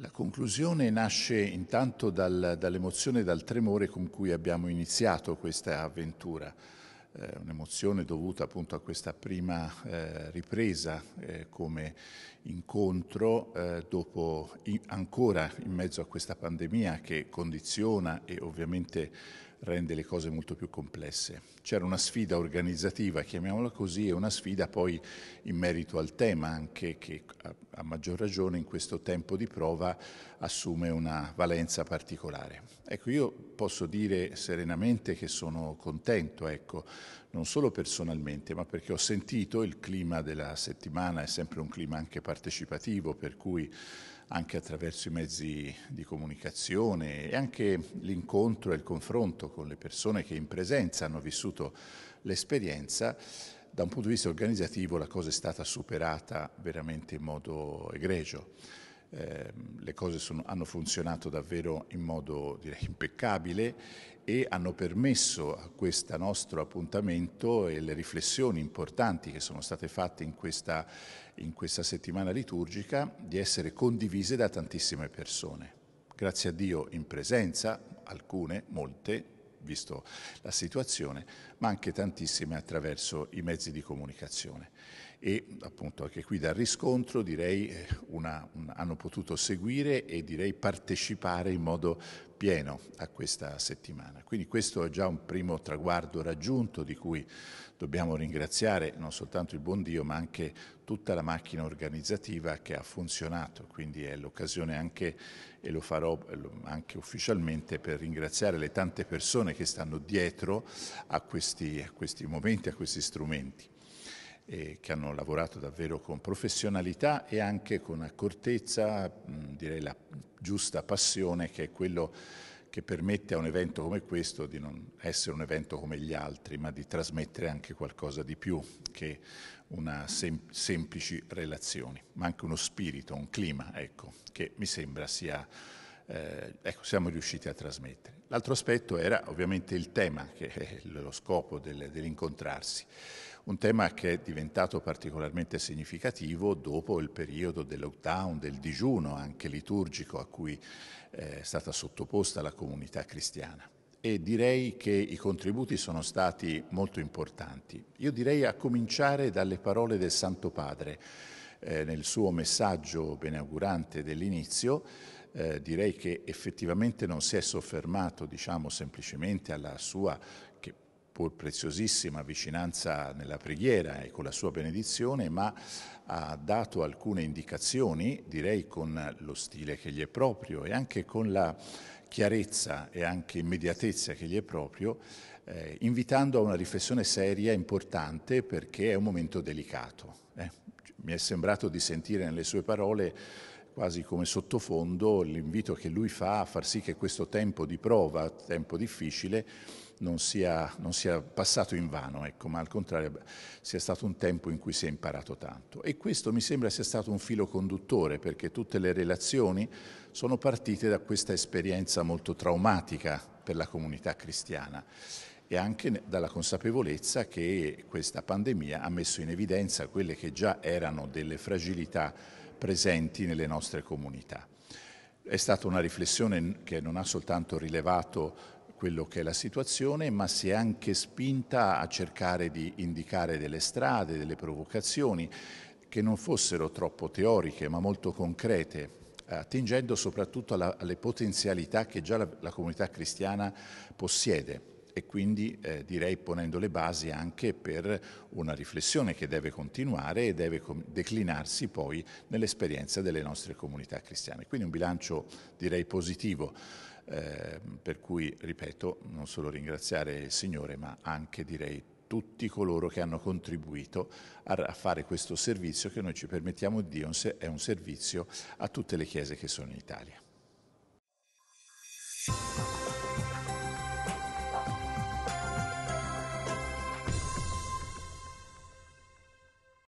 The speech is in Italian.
La conclusione nasce intanto dal, dall'emozione e dal tremore con cui abbiamo iniziato questa avventura, eh, un'emozione dovuta appunto a questa prima eh, ripresa eh, come incontro eh, dopo in, ancora in mezzo a questa pandemia che condiziona e ovviamente rende le cose molto più complesse. C'era una sfida organizzativa, chiamiamola così, e una sfida poi in merito al tema anche che a maggior ragione in questo tempo di prova assume una valenza particolare. Ecco, io posso dire serenamente che sono contento, ecco, non solo personalmente, ma perché ho sentito il clima della settimana, è sempre un clima anche partecipativo, per cui anche attraverso i mezzi di comunicazione e anche l'incontro e il confronto con le persone che in presenza hanno vissuto l'esperienza, da un punto di vista organizzativo la cosa è stata superata veramente in modo egregio. Ehm, le cose sono, hanno funzionato davvero in modo direi, impeccabile e hanno permesso a questo nostro appuntamento e le riflessioni importanti che sono state fatte in questa, in questa settimana liturgica di essere condivise da tantissime persone. Grazie a Dio in presenza, alcune, molte, visto la situazione, ma anche tantissime attraverso i mezzi di comunicazione e appunto anche qui dal riscontro direi eh, una, un, hanno potuto seguire e direi partecipare in modo pieno a questa settimana. Quindi questo è già un primo traguardo raggiunto di cui dobbiamo ringraziare non soltanto il buon Dio ma anche tutta la macchina organizzativa che ha funzionato, quindi è l'occasione anche, e lo farò eh, anche ufficialmente, per ringraziare le tante persone che stanno dietro a questi, a questi momenti, a questi strumenti e che hanno lavorato davvero con professionalità e anche con accortezza, direi la giusta passione che è quello che permette a un evento come questo di non essere un evento come gli altri, ma di trasmettere anche qualcosa di più che una sem- semplici relazioni, ma anche uno spirito, un clima, ecco, che mi sembra sia, eh, ecco, siamo riusciti a trasmettere. L'altro aspetto era ovviamente il tema, che è lo scopo del, dell'incontrarsi. Un tema che è diventato particolarmente significativo dopo il periodo del lockdown, del digiuno anche liturgico a cui eh, è stata sottoposta la comunità cristiana. E direi che i contributi sono stati molto importanti. Io direi a cominciare dalle parole del Santo Padre eh, nel suo messaggio benaugurante dell'inizio. Eh, direi che effettivamente non si è soffermato diciamo, semplicemente alla sua che pur preziosissima vicinanza nella preghiera e con la sua benedizione, ma ha dato alcune indicazioni, direi con lo stile che gli è proprio e anche con la chiarezza e anche immediatezza che gli è proprio, eh, invitando a una riflessione seria e importante perché è un momento delicato. Eh. Mi è sembrato di sentire nelle sue parole quasi come sottofondo l'invito che lui fa a far sì che questo tempo di prova, tempo difficile, non sia, non sia passato in vano, ecco, ma al contrario sia stato un tempo in cui si è imparato tanto. E questo mi sembra sia stato un filo conduttore, perché tutte le relazioni sono partite da questa esperienza molto traumatica per la comunità cristiana e anche dalla consapevolezza che questa pandemia ha messo in evidenza quelle che già erano delle fragilità presenti nelle nostre comunità. È stata una riflessione che non ha soltanto rilevato quello che è la situazione, ma si è anche spinta a cercare di indicare delle strade, delle provocazioni che non fossero troppo teoriche, ma molto concrete, attingendo soprattutto alla, alle potenzialità che già la, la comunità cristiana possiede e quindi eh, direi ponendo le basi anche per una riflessione che deve continuare e deve declinarsi poi nell'esperienza delle nostre comunità cristiane. Quindi un bilancio direi positivo. Eh, per cui, ripeto, non solo ringraziare il Signore, ma anche direi tutti coloro che hanno contribuito a, fare questo servizio che noi ci permettiamo di dire è un servizio a tutte le chiese che sono in Italia.